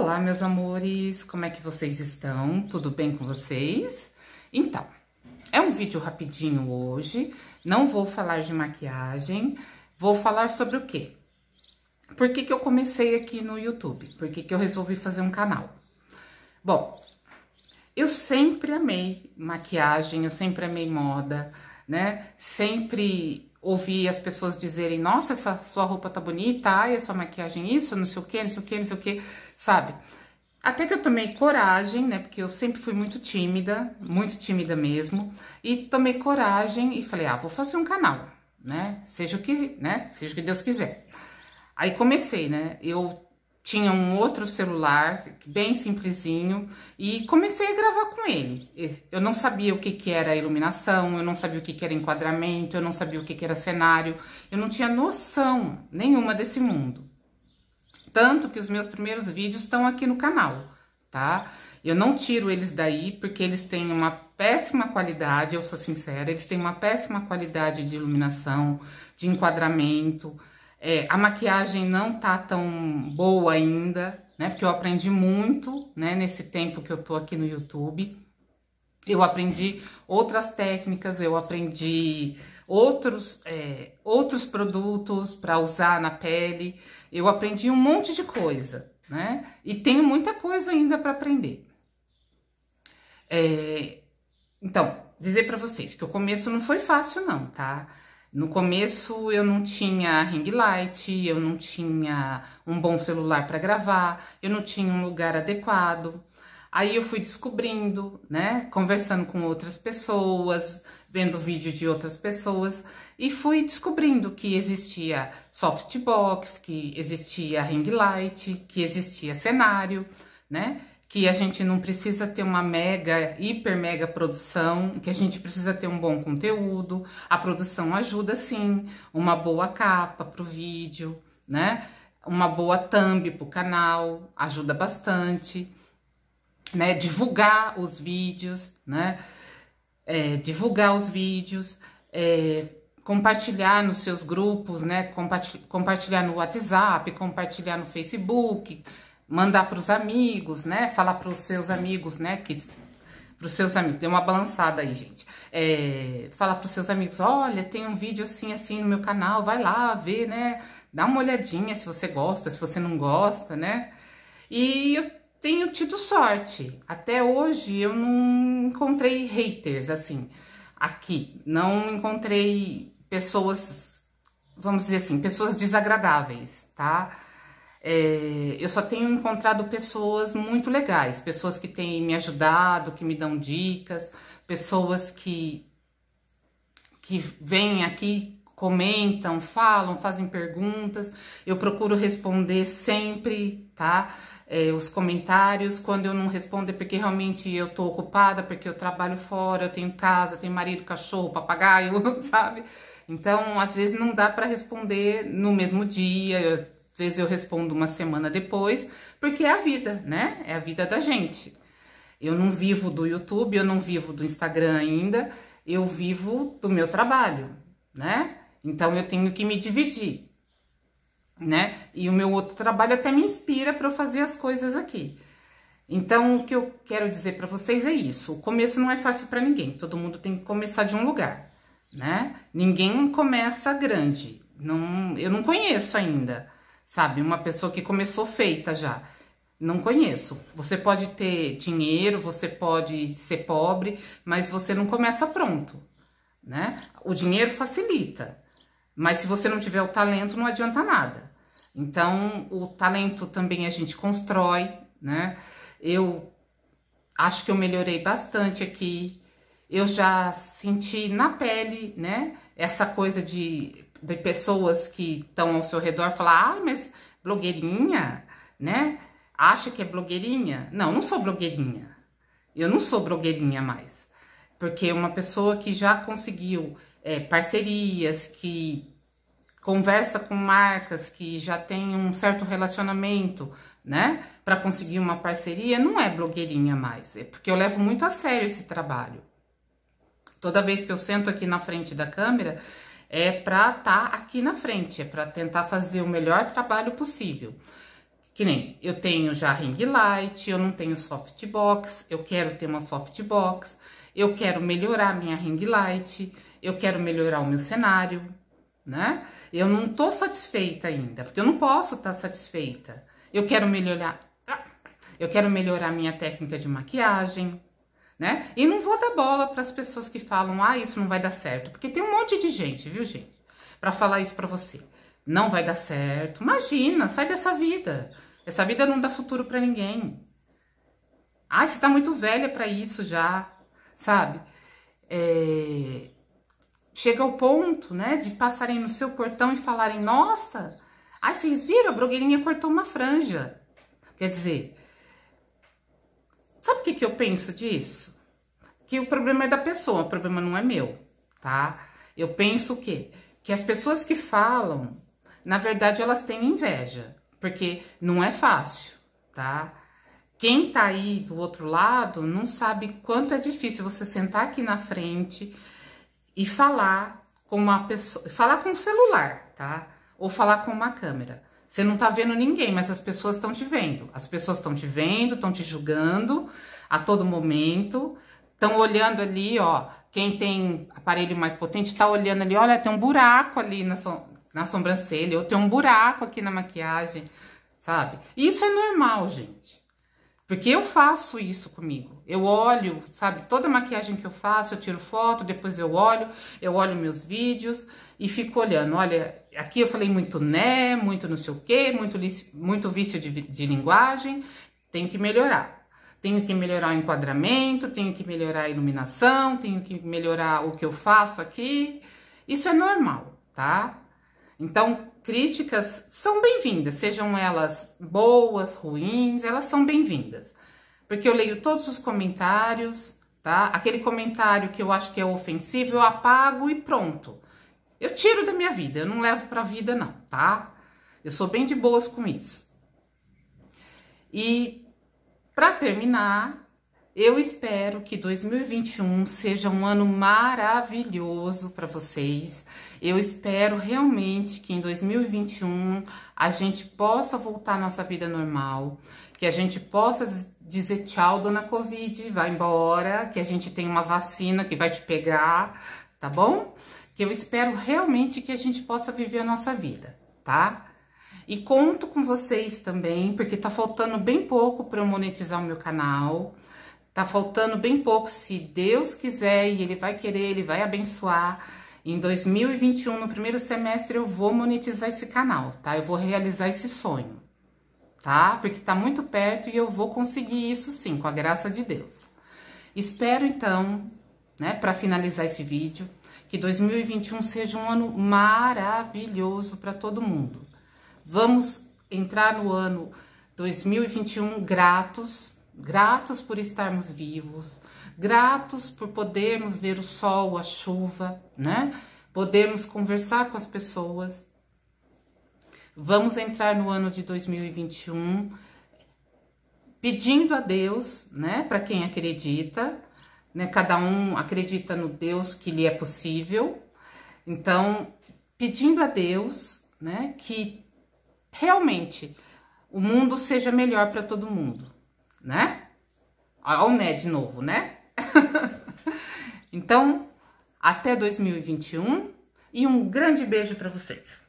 Olá, meus amores, como é que vocês estão? Tudo bem com vocês? Então, é um vídeo rapidinho hoje, não vou falar de maquiagem, vou falar sobre o quê? Por que, que eu comecei aqui no YouTube? Por que, que eu resolvi fazer um canal? Bom, eu sempre amei maquiagem, eu sempre amei moda, né? Sempre ouvi as pessoas dizerem, nossa, essa sua roupa tá bonita, ai, a sua maquiagem isso, não sei o que, não sei o que, não sei o que sabe? Até que eu tomei coragem, né? Porque eu sempre fui muito tímida, muito tímida mesmo. E tomei coragem e falei, ah, vou fazer um canal, né? Seja o que, né? Seja o que Deus quiser. Aí comecei, né? Eu tinha um outro celular, bem simplesinho, e comecei a gravar com ele. Eu não sabia o que, que era iluminação, eu não sabia o que, que era enquadramento, eu não sabia o que, que era cenário, eu não tinha noção nenhuma desse mundo. Tanto que os meus primeiros vídeos estão aqui no canal, tá? Eu não tiro eles daí porque eles têm uma péssima qualidade, eu sou sincera, eles têm uma péssima qualidade de iluminação, de enquadramento. É, a maquiagem não tá tão boa ainda, né? Porque eu aprendi muito, né? Nesse tempo que eu tô aqui no YouTube. Eu aprendi outras técnicas, eu aprendi outros, é, outros produtos para usar na pele. Eu aprendi um monte de coisa, né? E tenho muita coisa ainda para aprender. É, então, dizer para vocês que o começo não foi fácil, não, tá? No começo eu não tinha ring light, eu não tinha um bom celular para gravar, eu não tinha um lugar adequado. Aí eu fui descobrindo, né? Conversando com outras pessoas, vendo vídeo de outras pessoas e fui descobrindo que existia softbox, que existia ring light, que existia cenário, né? Que a gente não precisa ter uma mega, hiper mega produção, que a gente precisa ter um bom conteúdo. A produção ajuda sim, uma boa capa para o vídeo, né? Uma boa thumb para o canal ajuda bastante, né? Divulgar os vídeos, né? é, divulgar os vídeos, é, compartilhar nos seus grupos, né? Compartilhar, no WhatsApp, compartilhar no Facebook, mandar para os amigos, né? Falar para os seus amigos, né? Que para os seus amigos, deu uma balançada aí, gente. É, falar para os seus amigos, olha, tem um vídeo assim, assim no meu canal, vai lá ver, né? Dá uma olhadinha se você gosta, se você não gosta, né? E tenho tido sorte. Até hoje eu não encontrei haters assim aqui. Não encontrei pessoas, vamos dizer assim, pessoas desagradáveis, tá? É, eu só tenho encontrado pessoas muito legais, pessoas que têm me ajudado, que me dão dicas, pessoas que, que vêm aqui, comentam, falam, fazem perguntas. Eu procuro responder sempre, tá? é, os comentários, quando eu não respondo é porque realmente eu tô ocupada, porque eu trabalho fora, eu tenho casa, tenho marido, cachorro, papagaio, sabe? Então, às vezes não dá para responder no mesmo dia, eu, às vezes eu respondo uma semana depois, porque é a vida, né? É a vida da gente. Eu não vivo do YouTube, eu não vivo do Instagram ainda, eu vivo do meu trabalho, né? Então eu tenho que me dividir né? E o meu outro trabalho até me inspira para eu fazer as coisas aqui. Então, o que eu quero dizer para vocês é isso. O começo não é fácil para ninguém. Todo mundo tem que começar de um lugar, né? Ninguém começa grande. Não, eu não conheço ainda, sabe? Uma pessoa que começou feita já. Não conheço. Você pode ter dinheiro, você pode ser pobre, mas você não começa pronto, né? O dinheiro facilita, mas se você não tiver o talento, não adianta nada. Então, o talento também a gente constrói, né? Eu acho que eu melhorei bastante aqui. Eu já senti na pele, né? Essa coisa de, de pessoas que estão ao seu redor falar, ah, mas blogueirinha, né? Acha que é blogueirinha? Não, não sou blogueirinha. Eu não sou blogueirinha mais. Porque uma pessoa que já conseguiu é, parcerias, que conversa com marcas que já tem um certo relacionamento, né, para conseguir uma parceria, não é blogueirinha mais, é porque eu levo muito a sério esse trabalho. Toda vez que eu sento aqui na frente da câmera, é para estar tá aqui na frente, é para tentar fazer o melhor trabalho possível. Que nem eu tenho já ring light, eu não tenho softbox, eu quero ter uma softbox, eu quero melhorar minha ring light, eu quero melhorar o meu cenário, né? Eu não tô satisfeita ainda, porque eu não posso estar tá satisfeita. Eu quero melhorar, eu quero melhorar minha técnica de maquiagem, né? E não vou dar bola para as pessoas que falam: "Ah, isso não vai dar certo", porque tem um monte de gente, viu, gente? Para falar isso para você. Não vai dar certo. Imagina, sai dessa vida. Essa vida não dá futuro para ninguém. Ah, você tá muito velha para isso já, sabe? É, chega ao ponto, né, de passarem no seu portão e falarem: Nossa, ai, vocês viram? A blogueirinha cortou uma franja. Quer dizer, sabe o que, que eu penso disso? Que o problema é da pessoa, o problema não é meu, tá? Eu penso o quê? Que as pessoas que falam, na verdade, elas têm inveja, porque não é fácil, tá? Quem tá aí do outro lado não sabe quanto é difícil você sentar aqui na frente e falar com uma pessoa, falar com o um celular, tá? Ou falar com uma câmera. Você não tá vendo ninguém, mas as pessoas estão te vendo. As pessoas estão te vendo, estão te julgando a todo momento. Estão olhando ali, ó. Quem tem aparelho mais potente tá olhando ali, olha, tem um buraco ali na, na sobrancelha, ou tem um buraco aqui na maquiagem, sabe? Isso é normal, gente. Porque eu faço isso comigo. Eu olho, sabe, toda maquiagem que eu faço, eu tiro foto, depois eu olho, eu olho meus vídeos e fico olhando. Olha, aqui eu falei muito né, muito não sei o quê, muito, muito vício de, de linguagem, tenho que melhorar. Tenho que melhorar o enquadramento, tenho que melhorar a iluminação, tenho que melhorar o que eu faço aqui. Isso é normal, tá? Então, críticas são bem-vindas, sejam elas boas, ruins, elas são bem-vindas. Porque eu leio todos os comentários, tá? Aquele comentário que eu acho que é ofensivo, eu apago e pronto. Eu tiro da minha vida, eu não levo pra vida não, tá? Eu sou bem de boas com isso. E para terminar, eu espero que 2021 seja um ano maravilhoso para vocês. Eu espero realmente que em 2021 a gente possa voltar à nossa vida normal, que a gente possa dizer tchau, dona Covid, vai embora, que a gente tem uma vacina que vai te pegar, tá bom? Que eu espero realmente que a gente possa viver a nossa vida, tá? E conto com vocês também, porque tá faltando bem pouco para eu monetizar o meu canal. Tá faltando bem pouco, se Deus quiser e Ele vai querer, Ele vai abençoar. Em 2021, no primeiro semestre, eu vou monetizar esse canal, tá? Eu vou realizar esse sonho, tá? Porque tá muito perto e eu vou conseguir isso sim, com a graça de Deus. Espero então, né, para finalizar esse vídeo, que 2021 seja um ano maravilhoso para todo mundo. Vamos entrar no ano 2021 gratos, gratos por estarmos vivos, gratos por podermos ver o sol, a chuva, né? Podemos conversar com as pessoas. Vamos entrar no ano de 2021 pedindo a Deus, né, para quem acredita, né, cada um acredita no Deus que lhe é possível. Então, pedindo a Deus, né, que realmente o mundo seja melhor para todo mundo né? Olha o né de novo, né? então, até 2021 e um grande beijo para vocês.